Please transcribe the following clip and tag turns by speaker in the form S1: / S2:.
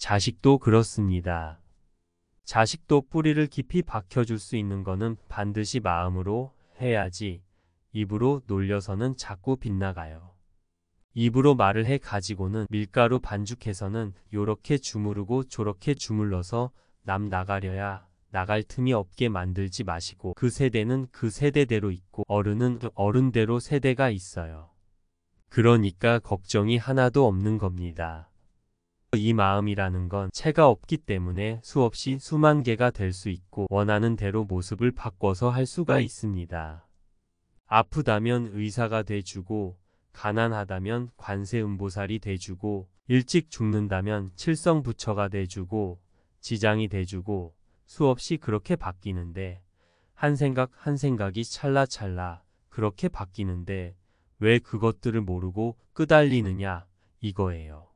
S1: 자식도 그렇습니다. 자식도 뿌리를 깊이 박혀줄 수 있는 거는 반드시 마음으로 해야지 입으로 놀려서는 자꾸 빗나가요. 입으로 말을 해 가지고는 밀가루 반죽해서는 요렇게 주무르고 저렇게 주물러서 남 나가려야 나갈 틈이 없게 만들지 마시고 그 세대는 그 세대대로 있고 어른은 그 어른대로 세대가 있어요. 그러니까 걱정이 하나도 없는 겁니다. 이 마음이라는 건 체가 없기 때문에 수없이 수만 개가 될 수 있고 원하는 대로 모습을 바꿔서 할 수가 있습니다. 아프다면 의사가 돼주고 가난하다면 관세음보살이 돼주고 일찍 죽는다면 칠성부처가 돼주고 지장이 돼주고 수없이 그렇게 바뀌는데 한 생각 한 생각이 찰나찰나 그렇게 바뀌는데 왜 그것들을 모르고 끄달리느냐 이거예요.